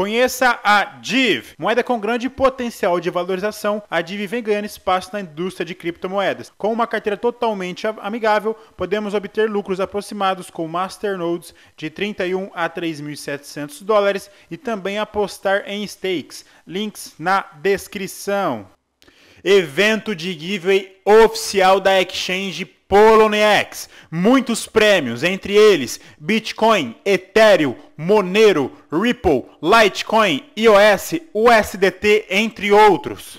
Conheça a DIV, moeda com grande potencial de valorização. A DIV vem ganhando espaço na indústria de criptomoedas. Com uma carteira totalmente amigável, podemos obter lucros aproximados com masternodes de 31 a 3.700 dólares e também apostar em stakes. Links na descrição. Evento de giveaway oficial da Exchange Poloniex. Muitos prêmios, entre eles Bitcoin, Ethereum, Monero, Ripple, Litecoin, iOS, USDT, entre outros.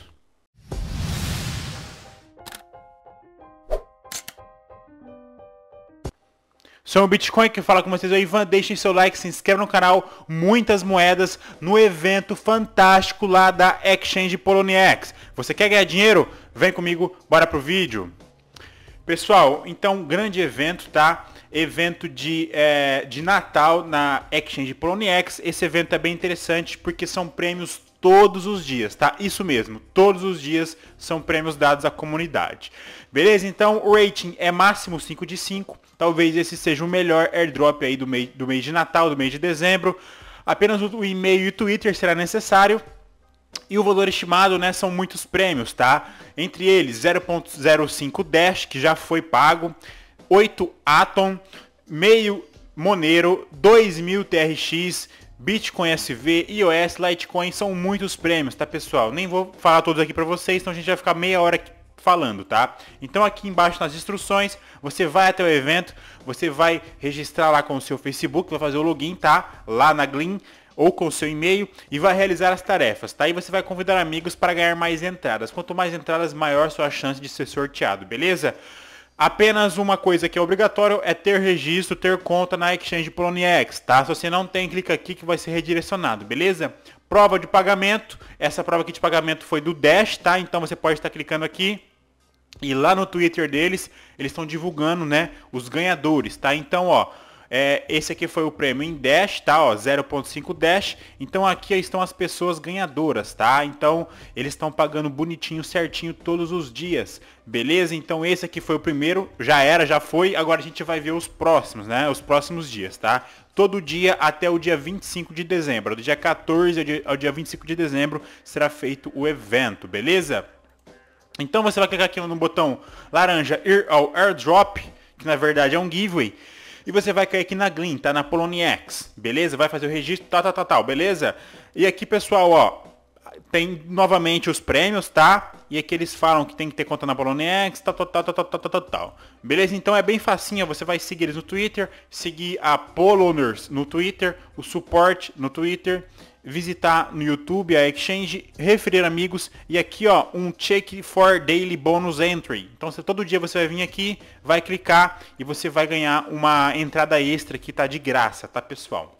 Sou o Bitcoin que fala com vocês. o Ivan, deixem seu like, se inscreva no canal. Muitas moedas no evento fantástico lá da Exchange Poloniex. Você quer ganhar dinheiro? Vem comigo, bora pro vídeo. Pessoal, então, grande evento, tá? Evento de, é, de Natal na Exchange Poloniex. Esse evento é bem interessante porque são prêmios todos os dias, tá? Isso mesmo, todos os dias são prêmios dados à comunidade. Beleza? Então o rating é máximo 5 de 5. Talvez esse seja o melhor airdrop aí do mês, do mês de Natal, do mês de dezembro. Apenas o e-mail e o Twitter será necessário. E o valor estimado, né, são muitos prêmios, tá? Entre eles, 0.05 Dash, que já foi pago, 8 Atom, meio Monero, 2000 TRX, Bitcoin SV, iOS, Litecoin, são muitos prêmios, tá pessoal? Nem vou falar todos aqui para vocês, então a gente vai ficar meia hora aqui falando, tá? Então aqui embaixo nas instruções, você vai até o evento, você vai registrar lá com o seu Facebook, vai fazer o login, tá? Lá na Glean ou com o seu e-mail e vai realizar as tarefas, tá? E você vai convidar amigos para ganhar mais entradas. Quanto mais entradas, maior sua chance de ser sorteado, beleza? Apenas uma coisa que é obrigatório é ter registro, ter conta na Exchange Poloniex, tá? Se você não tem, clica aqui que vai ser redirecionado, beleza? Prova de pagamento, essa prova aqui de pagamento foi do Dash, tá? Então você pode estar clicando aqui e lá no Twitter deles, eles estão divulgando, né, os ganhadores, tá? Então, ó, é, esse aqui foi o prêmio em Dash, tá? 0.5 Dash. Então aqui estão as pessoas ganhadoras, tá? Então eles estão pagando bonitinho, certinho todos os dias. Beleza? Então esse aqui foi o primeiro, já era, já foi. Agora a gente vai ver os próximos, né? Os próximos dias, tá? Todo dia até o dia 25 de dezembro. Do dia 14 ao dia 25 de dezembro será feito o evento, beleza? Então você vai clicar aqui no botão laranja ir ao airdrop, que na verdade é um giveaway e você vai cair aqui na Glean, tá? Na Poloniex, beleza? Vai fazer o registro, tal, tal, tal, tal, beleza? E aqui, pessoal, ó, tem novamente os prêmios, tá? E aqui eles falam que tem que ter conta na Poloniex, tal, tal, tal, tal, tal, tal, tal, tal. Beleza? Então é bem facinho, você vai seguir eles no Twitter, seguir a Poloners no Twitter, o suporte no Twitter visitar no YouTube a Exchange, referir amigos e aqui ó, um Check for Daily Bonus Entry. Então você, todo dia você vai vir aqui, vai clicar e você vai ganhar uma entrada extra que tá de graça, tá pessoal?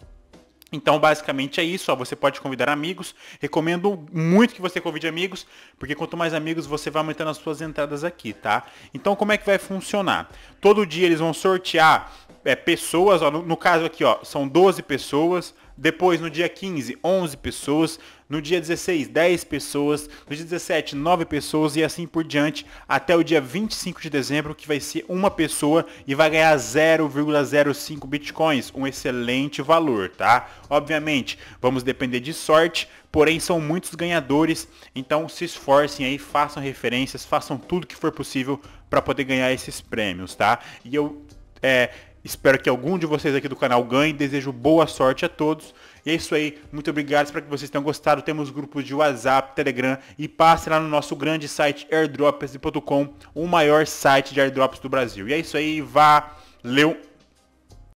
Então basicamente é isso, ó, você pode convidar amigos, recomendo muito que você convide amigos, porque quanto mais amigos você vai aumentando as suas entradas aqui, tá? Então como é que vai funcionar? Todo dia eles vão sortear é, pessoas, ó, no, no, caso aqui ó, são 12 pessoas, depois, no dia 15, 11 pessoas. No dia 16, 10 pessoas. No dia 17, 9 pessoas e assim por diante até o dia 25 de dezembro, que vai ser uma pessoa e vai ganhar 0,05 bitcoins. Um excelente valor, tá? Obviamente, vamos depender de sorte, porém são muitos ganhadores, então se esforcem aí, façam referências, façam tudo que for possível para poder ganhar esses prêmios, tá? E eu. É, Espero que algum de vocês aqui do canal ganhe. Desejo boa sorte a todos. E é isso aí. Muito obrigado. Espero que vocês tenham gostado. Temos grupos de WhatsApp, Telegram e passe lá no nosso grande site airdrops.com, o maior site de airdrops do Brasil. E é isso aí. Valeu!